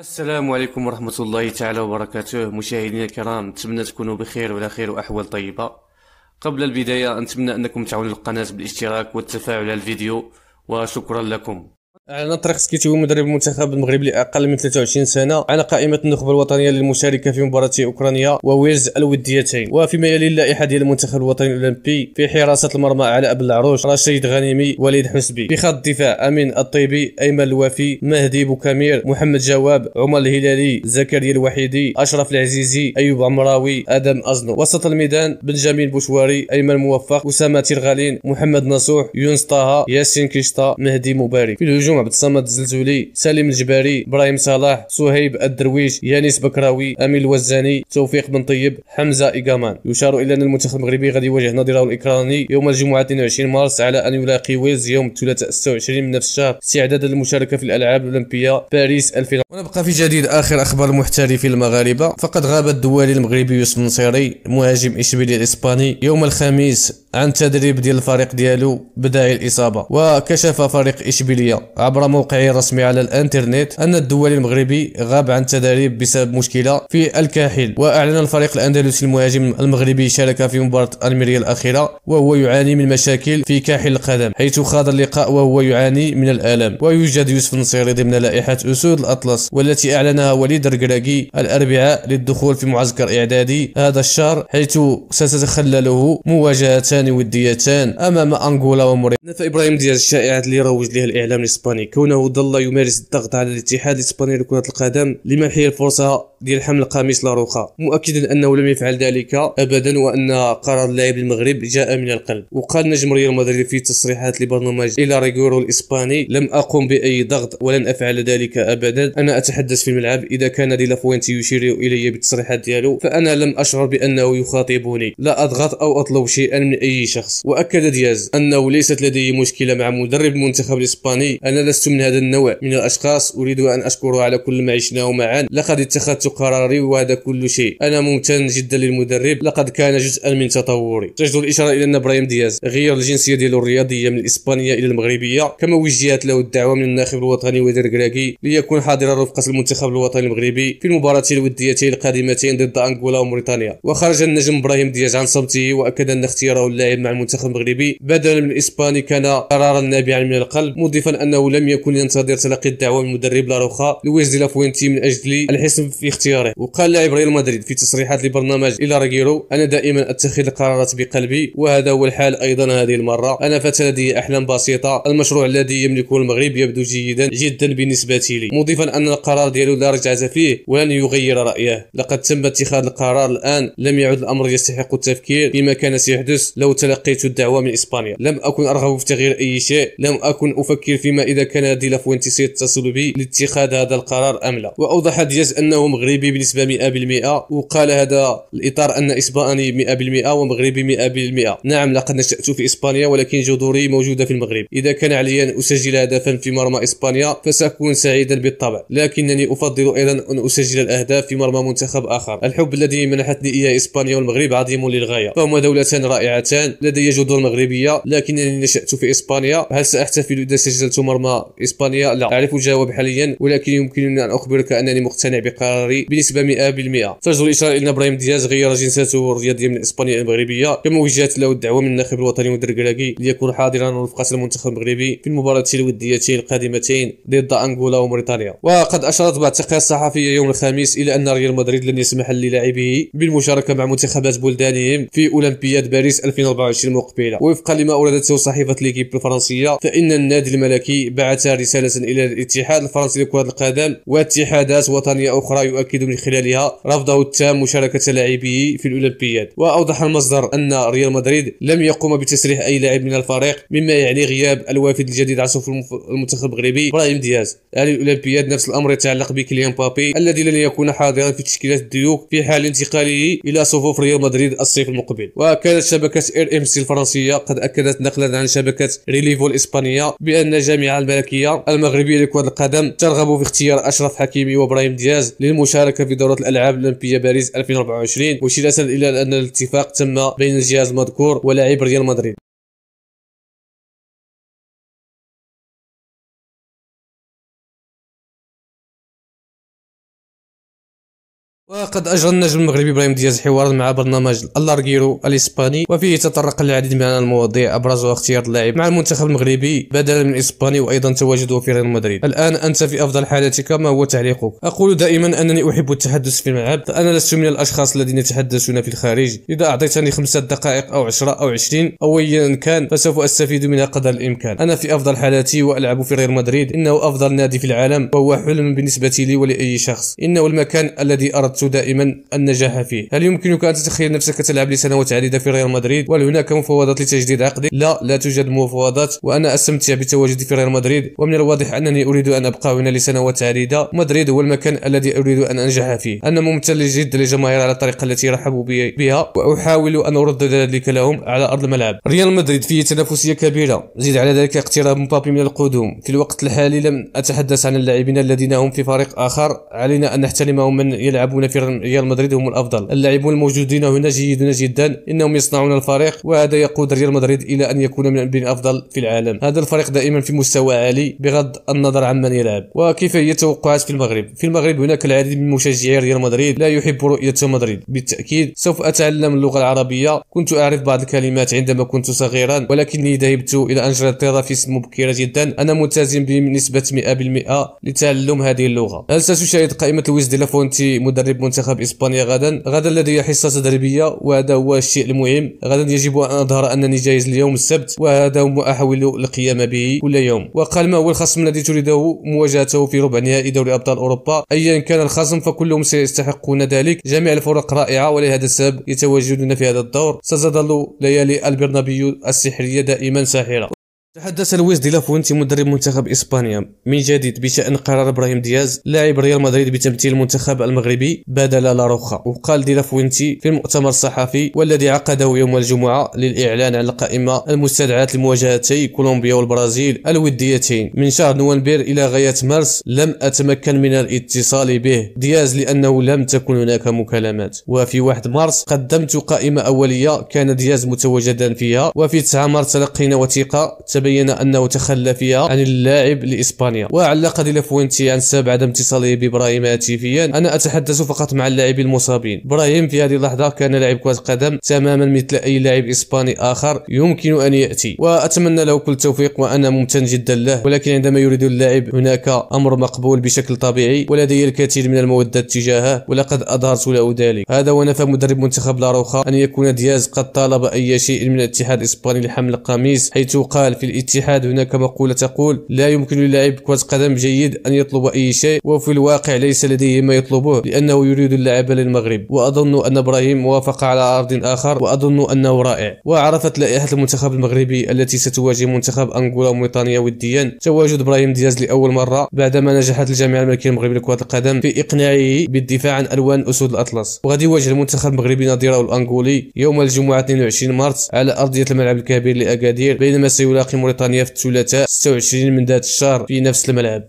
السلام عليكم ورحمة الله تعالى وبركاته مشاهدينا الكرام نتمنى تكونوا بخير وعلى خير وأحوال طيبة قبل البداية نتمنى أنكم تعاونوا القناة بالاشتراك والتفاعل على الفيديو وشكرا لكم أعلن طريق سكيتي هو مدرب المنتخب المغربي لاقل من 23 سنه على قائمه النخبه الوطنيه للمشاركه في مباراة اوكرانيا وويلز الوديتين وفيما يلي اللائحه ديال المنتخب الوطني الاولمبي في حراسه المرمى على ابن العروش رشيد غنيمي وليد حسبي في خط الدفاع امين الطيبي ايمن الوافي مهدي بوكامير محمد جواب عمر الهلالي زكريا الوحيدي اشرف العزيزي ايوب عمراوي ادم ازنو وسط الميدان بنجامين بوشواري ايمن موفق اسامه تيرغالين محمد نصوح يونس طه ياسين كشطه مهدي مبارك في الهجوم عبد الصمد الزلزولي سالم الجباري ابراهيم صلاح صهيب الدرويش يانس بكراوي امين الوزاني توفيق بن طيب حمزه ايغامان يشار الى ان المنتخب المغربي غادي يواجه نظيره الاكراني يوم الجمعه 22 مارس على ان يلاقي ويلز يوم الثلاثاء 26 من نفس الشهر استعدادا للمشاركه في الالعاب الاولمبيه باريس 2000 ونبقى في جديد اخر اخبار محترفين المغاربه فقد غاب الدولي المغربي يوسف النصيري مهاجم اشبيليه الاسباني يوم الخميس عن تدريب ديال الفريق ديالو بداعي الاصابه وكشف فريق اشبيليه عبر موقعه الرسمي على الانترنت أن الدولي المغربي غاب عن التدريب بسبب مشكلة في الكاحل وأعلن الفريق الأندلسي المهاجم المغربي شارك في مباراة الميريا الأخيرة وهو يعاني من مشاكل في كاحل القدم حيث خاض اللقاء وهو يعاني من الآلام ويوجد يوسف النصيري ضمن لائحة أسود الأطلس والتي أعلنها وليد الركراكي الأربعاء للدخول في معسكر إعدادي هذا الشهر حيث ستتخلله مواجهتان وديتان أمام أنغولا وموريتانيا إبراهيم دياز الشائعات اللي روج لها الإعلام الإسباني الإسباني كونه ظل يمارس الضغط على الاتحاد الإسباني لكرة القدم لمنحه الفرصة ديال حمل قميص لاروخا مؤكدا انه لم يفعل ذلك ابدا وان قرار اللاعب المغرب جاء من القلب وقال نجم ريال مدريد في تصريحات لبرنامج الى ريغورو الاسباني لم اقم باي ضغط ولن افعل ذلك ابدا انا اتحدث في الملعب اذا كان دي لافوينتي يشير الي بالتصريحات ديالو فانا لم اشعر بانه يخاطبني لا اضغط او اطلب شيئا من اي شخص واكد دياز انه ليست لديه مشكله مع مدرب المنتخب الاسباني انا لست من هذا النوع من الاشخاص اريد ان اشكره على كل ما عشناه معا لقد اتخذت قراري وهذا كل شيء انا ممتن جدا للمدرب لقد كان جزءا من تطوري تجد الاشاره الى ان ابراهيم دياز غير الجنسيه ديالو الرياضيه من الاسبانيه الى المغربيه كما وجهت له الدعوه من الناخب الوطني ودير كراكي ليكون حاضرا رفقه المنتخب الوطني المغربي في المباراتين الوديتين القادمتين ضد انغولا وموريتانيا وخرج النجم ابراهيم دياز عن صمته واكد ان اختياره اللاعب مع المنتخب المغربي بدلا من الاسباني كان قرارا نابعا من القلب مضيفا انه لم يكن ينتظر تلقي الدعوه من مدرب لاروخا لويس دي لافوينتي من اجل الحسم في اختياري وقال لاعب ريال مدريد في تصريحات لبرنامج إلى راجيرو أنا دائما أتخذ القرارات بقلبي وهذا هو الحال أيضا هذه المرة أنا فتى لدي أحلام بسيطة المشروع الذي يملكه المغرب يبدو جيدا جدا بالنسبة لي مضيفا أن القرار ديالو لا رجعة فيه ولن يغير رأيه لقد تم اتخاذ القرار الآن لم يعد الأمر يستحق التفكير بما كان سيحدث لو تلقيت الدعوة من إسبانيا لم أكن أرغب في تغيير أي شيء لم أكن أفكر فيما إذا كان دي لافوينتي سيتصل بي لاتخاذ هذا القرار أم لا وأوضح دياز أنه مغرب مغربي بنسبه 100% وقال هذا الاطار ان اسباني 100% ومغربي 100% نعم لقد نشات في اسبانيا ولكن جذوري موجوده في المغرب اذا كان علي ان اسجل هدفا في مرمى اسبانيا فساكون سعيدا بالطبع لكنني افضل ايضا ان اسجل الاهداف في مرمى منتخب اخر الحب الذي منحتني اياه اسبانيا والمغرب عظيم للغايه فهما دولتان رائعتان لدي جذور مغربيه لكنني نشات في اسبانيا هل ساحتفل اذا سجلت مرمى اسبانيا لا اعرف الجواب حاليا ولكن يمكنني ان اخبرك انني مقتنع بقراري بنسبه 100% سجل الاشاره ان ابراهيم دياز غير جنسيته الرياضيه من اسبانيا المغربيه كما وجهت له الدعوه من الناخب الوطني ودركراكي ليكون حاضرا وفق المنتخب المغربي في المباراتين الوديتين القادمتين ضد انغولا وموريتانيا وقد اشارت بعض التقارير الصحفيه يوم الخميس الى ان ريال مدريد لن يسمح للاعبيه بالمشاركه مع منتخبات بلدانهم في اولمبياد باريس 2024 المقبله ووفقا لما اوردته صحيفه ليكيب الفرنسيه فان النادي الملكي بعث رساله الى الاتحاد الفرنسي لكره القدم واتحادات وطنيه اخرى يؤكد يؤكد من خلالها رفضه التام مشاركة لاعبيه في الأولمبياد وأوضح المصدر أن ريال مدريد لم يقم بتسريح أي لاعب من الفريق مما يعني غياب الوافد الجديد صفوف المنتخب المغربي إبراهيم دياز يعني الأولمبياد نفس الأمر يتعلق بكيليان بابي الذي لن يكون حاضرا في تشكيلات الديوك في حال انتقاله إلى صفوف ريال مدريد الصيف المقبل وكانت شبكة إير إم سي الفرنسية قد أكدت نقلا عن شبكة ريليفو الإسبانية بأن الجامعة الملكية المغربية لكرة القدم ترغب في اختيار أشرف حكيمي وإبراهيم دياز للمشاركة المشاركه في دوره الالعاب الاولمبيه باريس 2024 واشيره الى ان الاتفاق تم بين الجهاز المذكور ولاعب ريال مدريد وقد أجرى النجم المغربي إبراهيم دياز حوارا مع برنامج الارغيرو الإسباني وفيه تطرق للعديد من المواضيع أبرزها اختيار اللاعب مع المنتخب المغربي بدلا من إسباني وأيضا تواجده في ريال مدريد الآن أنت في أفضل حالتك ما هو تعليقك أقول دائما أنني أحب التحدث في الملعب فأنا لست من الأشخاص الذين يتحدثون في الخارج إذا أعطيتني خمسة دقائق أو عشرة أو عشرين أو أيا كان فسوف أستفيد منها قدر الإمكان أنا في أفضل حالتي وألعب في ريال مدريد إنه أفضل نادي في العالم وهو حلم بالنسبة لي ولأي شخص إنه المكان الذي أردت أردت دائما النجاح فيه هل يمكنك أن تتخيل نفسك تلعب لسنوات عديدة في ريال مدريد وهل هناك مفاوضات لتجديد عقدي لا لا توجد مفاوضات وأنا أستمتع بتواجدي في ريال مدريد ومن الواضح أنني أريد أن أبقى هنا لسنوات عديدة مدريد هو المكان الذي أريد أن أنجح فيه أنا ممتن جدا للجماهير على الطريقة التي رحبوا بي بها وأحاول أن أردد ذلك لهم على أرض الملعب ريال مدريد فيه تنافسية كبيرة زيد على ذلك اقتراب مبابي من القدوم في الوقت الحالي لم أتحدث عن اللاعبين الذين هم في فريق آخر علينا أن نحترمهم من يلعبون في ريال مدريد هم الافضل اللاعبون الموجودين هنا جيدون جدا انهم يصنعون الفريق وهذا يقود ريال مدريد الى ان يكون من بين الافضل في العالم هذا الفريق دائما في مستوى عالي بغض النظر عن من يلعب وكيف هي التوقعات في المغرب في المغرب هناك العديد من مشجعي ريال مدريد لا يحب رؤيه مدريد بالتاكيد سوف اتعلم اللغه العربيه كنت اعرف بعض الكلمات عندما كنت صغيرا ولكني ذهبت الى انجلترا في سن مبكره جدا انا ملتزم بنسبه 100% لتعلم هذه اللغه هل ستشاهد قائمه لويس ديلافونتي مدرب مدرب منتخب اسبانيا غدا غدا لدي حصه تدريبيه وهذا هو الشيء المهم غدا يجب ان اظهر انني جاهز اليوم السبت وهذا ما احاول القيام به كل يوم وقال ما هو الخصم الذي تريده مواجهته في ربع نهائي دوري ابطال اوروبا ايا كان الخصم فكلهم سيستحقون ذلك جميع الفرق رائعه ولهذا السبب يتواجدون في هذا الدور ستظل ليالي البرنابيو السحريه دائما ساحره تحدث لويس دي لافونتي مدرب منتخب اسبانيا من جديد بشان قرار ابراهيم دياز لاعب ريال مدريد بتمثيل المنتخب المغربي بدل لاروخا وقال دي لافونتي في المؤتمر الصحفي والذي عقده يوم الجمعه للاعلان عن القائمه المستدعاه لمواجهتي كولومبيا والبرازيل الوديتين من شهر نوفمبر الى غايه مارس لم اتمكن من الاتصال به دياز لانه لم تكن هناك مكالمات وفي 1 مارس قدمت قائمه اوليه كان دياز متواجدا فيها وفي 9 مارس تلقينا وثيقه تبين بين أنه تخلى فيها عن اللاعب لإسبانيا وعلق دي لافوينتي عن سبب عدم اتصاله بإبراهيم هاتفيا أنا أتحدث فقط مع اللاعبين المصابين إبراهيم في هذه اللحظة كان لاعب كرة قدم تماما مثل أي لاعب إسباني آخر يمكن أن يأتي وأتمنى له كل التوفيق وأنا ممتن جدا له ولكن عندما يريد اللاعب هناك أمر مقبول بشكل طبيعي ولدي الكثير من المودة تجاهه ولقد أظهرت له ذلك هذا ونفى مدرب منتخب لاروخا أن يكون دياز قد طالب أي شيء من الاتحاد الإسباني لحمل القميص حيث قال في الاتحاد هناك مقولة تقول لا يمكن للاعب كرة قدم جيد أن يطلب أي شيء وفي الواقع ليس لديه ما يطلبه لأنه يريد اللعب للمغرب وأظن أن إبراهيم وافق على عرض آخر وأظن أنه رائع وعرفت لائحة المنتخب المغربي التي ستواجه منتخب أنغولا وموريتانيا وديا تواجد إبراهيم دياز لأول مرة بعدما نجحت الجامعة الملكية المغربية لكرة القدم في إقناعه بالدفاع عن ألوان أسود الأطلس وغادي يواجه المنتخب المغربي نظيره الأنغولي يوم الجمعة 22 مارس على أرضية الملعب الكبير لأكادير بينما سيلاقي موريتانيا في الثلاثاء 26 من ذات الشهر في نفس الملعب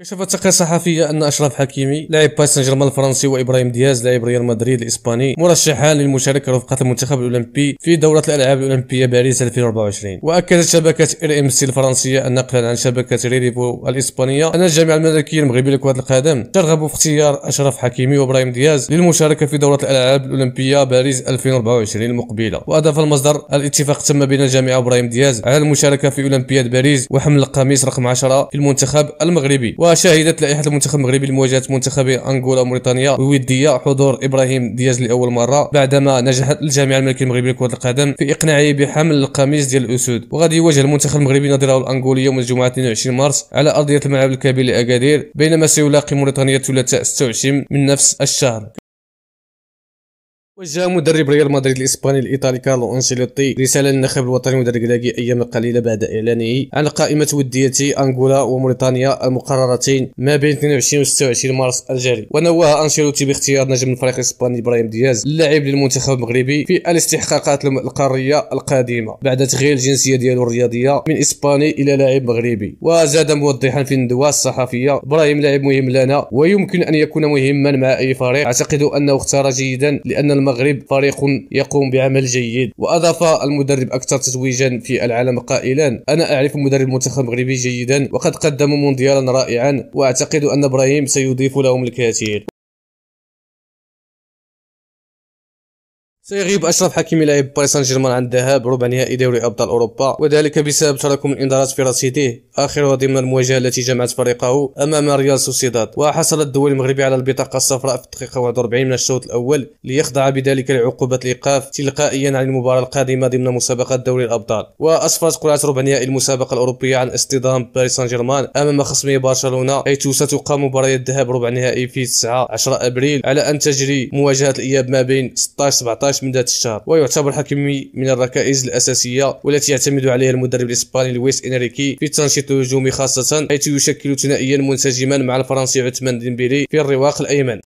كشفت تقرير صحفية أن أشرف حكيمي لاعب باريس سان جيرمان الفرنسي وإبراهيم دياز لاعب ريال مدريد الإسباني مرشحان للمشاركة رفقة المنتخب الأولمبي في دورة الألعاب الأولمبية باريس 2024 وأكدت شبكة ار ام سي الفرنسية نقلا عن شبكة ريليفو الإسبانية أن الجامعة الملكية المغربية لكرة القدم ترغب في اختيار أشرف حكيمي وإبراهيم دياز للمشاركة في دورة الألعاب الأولمبية باريس 2024 المقبلة وأضاف المصدر الاتفاق تم بين الجامعة وإبراهيم دياز على المشاركة في أولمبياد باريس وحمل القميص رقم 10 في المنتخب المغربي وشهدت لائحه المنتخب المغربي لمواجهه منتخبي انغولا وموريتانيا الوديه حضور ابراهيم دياز لاول مره بعدما نجحت الجامعه الملكيه المغربيه لكره القدم في اقناعه بحمل القميص ديال الاسود وغادي يواجه المنتخب المغربي نظيره الانغولي يوم الجمعه 22 مارس على ارضيه الملعب الكبير لاكادير بينما سيلاقي موريتانيا الثلاثاء 26 من نفس الشهر وجه مدرب ريال مدريد الاسباني الايطالي كارلو انشيلوتي رساله للنخب الوطني والركراكي ايام قليله بعد اعلانه عن قائمه وديه انغولا وموريتانيا المقررتين ما بين 22 و 26 مارس الجاري ونوه انشيلوتي باختيار نجم الفريق الاسباني ابراهيم دياز اللاعب للمنتخب المغربي في الاستحقاقات القاريه القادمه بعد تغيير الجنسيه ديالو الرياضيه من اسباني الى لاعب مغربي وزاد موضحا في الندوه الصحفيه ابراهيم لاعب مهم لنا ويمكن ان يكون مهما مع اي فريق اعتقد انه اختار جيدا لان المغرب فريق يقوم بعمل جيد واضاف المدرب اكثر تتويجا في العالم قائلا انا اعرف مدرب المنتخب المغربي جيدا وقد قدموا مونديالا رائعا واعتقد ان ابراهيم سيضيف لهم الكثير سيغيب أشرف حكيمي لاعب باريس سان جيرمان عن الذهاب ربع نهائي دوري أبطال أوروبا وذلك بسبب تراكم الإنذارات في رصيده آخرها ضمن المواجهة التي جمعت فريقه أمام ريال سوسيداد وحصل الدول المغربي على البطاقة الصفراء في الدقيقة 41 من الشوط الأول ليخضع بذلك لعقوبة الإيقاف تلقائيا عن المباراة القادمة ضمن مسابقة دوري الأبطال وأسفرت قرعة ربع نهائي المسابقة الأوروبية عن اصطدام باريس سان جيرمان أمام خصمه برشلونة حيث ستقام مباراة الذهاب ربع نهائي في 9 10 أبريل على أن تجري مواجهة الإياب ما بين 16 17 12 من ذات الشهر ويعتبر حكيمي من الركائز الأساسية والتي يعتمد عليها المدرب الإسباني لويس إنريكي في التنشيط الهجومي خاصة حيث يشكل ثنائيا منسجما مع الفرنسي عثمان ديمبيلي في الرواق الأيمن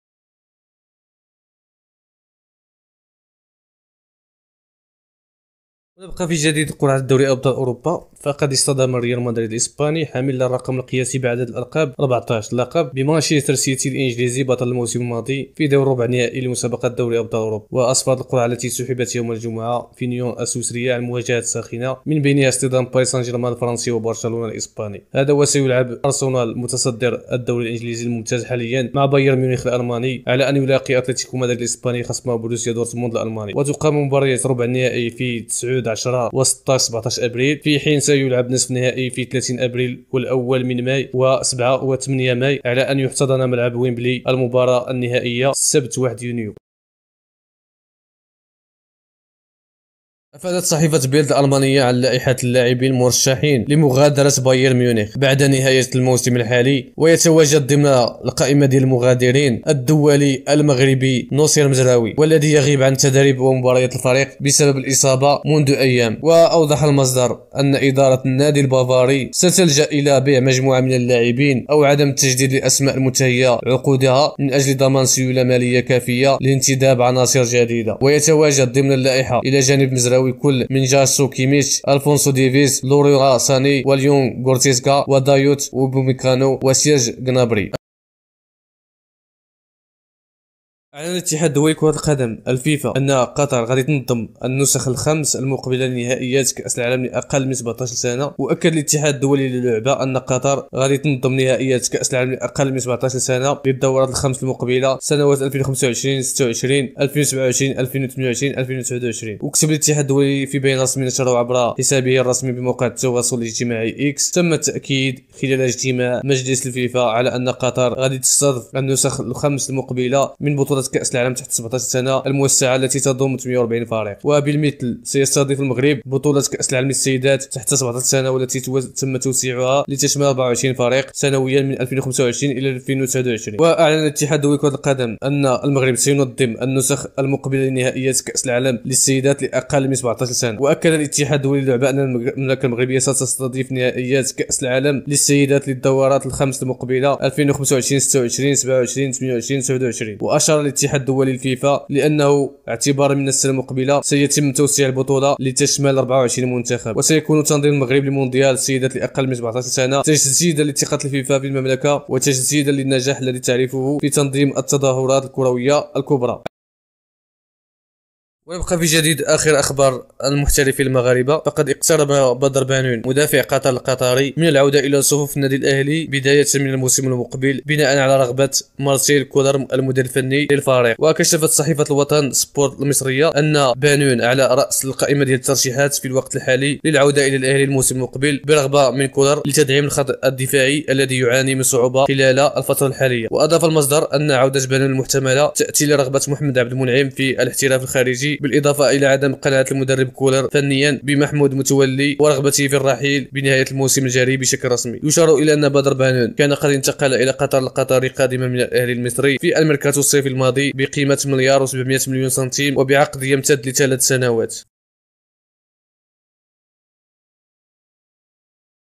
ونبقى في جديد قرعة دوري أبطال أوروبا فقد اصطدم ريال مدريد الإسباني حامل الرقم القياسي بعدد الألقاب 14 لقب بمانشستر سيتي الإنجليزي بطل الموسم الماضي في دور ربع نهائي لمسابقة دوري أبطال أوروبا وأصفت القرعة التي سحبت يوم الجمعة في نيون السويسرية عن مواجهات ساخنة من بينها اصطدام باريس سان جيرمان الفرنسي وبرشلونة الإسباني هذا وسيلعب أرسنال متصدر الدوري الإنجليزي الممتاز حاليا مع بايرن ميونخ الألماني على أن يلاقي أتلتيكو مدريد الإسباني خصمه بروسيا دورتموند الألماني وتقام مباريات ربع النهائي في 9 10 و 16 17 ابريل في حين سيلعب نصف نهائي في 30 ابريل والاول من ماي و7 و8 ماي على ان يحتضن ملعب ويمبلي المباراه النهائيه السبت 1 يونيو أفادت صحيفة بيلد الألمانية عن لائحة اللاعبين المرشحين لمغادرة بايرن ميونخ بعد نهاية الموسم الحالي ويتواجد ضمن القائمة ديال المغادرين الدولي المغربي نصير مزراوي والذي يغيب عن تدريب ومباريات الفريق بسبب الإصابة منذ أيام وأوضح المصدر أن إدارة النادي البافاري ستلجأ إلى بيع مجموعة من اللاعبين أو عدم تجديد الأسماء المتهيئة عقودها من أجل ضمان سيولة مالية كافية لانتداب عناصر جديدة ويتواجد ضمن اللائحة إلى جانب مزراوي الكل من جاسو كيميتش الفونسو ديفيز لوريرا ساني واليون غورتيسكا ودايوت وبوميكانو وسيرج غنابري أعلن الاتحاد الدولي لكرة القدم الفيفا أن قطر غادي تنظم النسخ الخمس المقبلة لنهائيات كأس العالم لأقل من 17 سنة وأكد الاتحاد الدولي للعبة أن قطر غادي تنظم نهائيات كأس العالم لأقل من 17 سنة للدورات الخمس المقبلة سنوات 2025 26 2027 2028 2029 وكتب الاتحاد الدولي في بيان رسمي نشره عبر حسابه الرسمي بموقع التواصل الاجتماعي إكس تم التأكيد خلال اجتماع مجلس الفيفا على أن قطر غادي تستضيف النسخ الخمس المقبلة من بطولة كاس العالم تحت 17 سنه الموسعه التي تضم 48 فريق وبالمثل سيستضيف المغرب بطوله كاس العالم للسيدات تحت 17 سنه والتي تم توسيعها لتشمل 24 فريق سنويا من 2025 الى 2029 واعلن اتحاد كره القدم ان المغرب سينظم النسخ المقبله لنهائيات كاس العالم للسيدات لاقل من 17 سنه واكد الاتحاد الدولي للعبة ان المملكه المغربيه ستستضيف نهائيات كاس العالم للسيدات للدورات الخمس المقبله 2025 26 27 28 29 واشار الاتحاد الدولي للفيفا لانه اعتبارا من السنه المقبله سيتم توسيع البطوله لتشمل 24 منتخب وسيكون تنظيم المغرب لمونديال السيدات لاقل من 17 سنه تجسيدا لثقه الفيفا في المملكه وتجسيدا للنجاح الذي تعرفه في تنظيم التظاهرات الكرويه الكبرى ويبقى في جديد اخر اخبار المحترفين المغاربه فقد اقترب بدر بانون مدافع قطر القطري من العوده الى صفوف النادي الاهلي بدايه من الموسم المقبل بناء على رغبه مارسيل كولر المدير الفني للفريق وكشفت صحيفه الوطن سبورت المصريه ان بانون على راس القائمه ديال الترشيحات في الوقت الحالي للعوده الى الاهلي الموسم المقبل برغبه من كولر لتدعيم الخط الدفاعي الذي يعاني من صعوبه خلال الفتره الحاليه واضاف المصدر ان عوده بانون المحتمله تاتي لرغبه محمد عبد المنعم في الاحتراف الخارجي بالاضافه الى عدم قناعه المدرب كولر فنيا بمحمود متولي ورغبته في الرحيل بنهايه الموسم الجاري بشكل رسمي يشار الى ان بدر بانون كان قد انتقل الى قطر القطري قادما من الاهلي المصري في الميركاتو الصيف الماضي بقيمه مليار و700 مليون سنتيم وبعقد يمتد لثلاث سنوات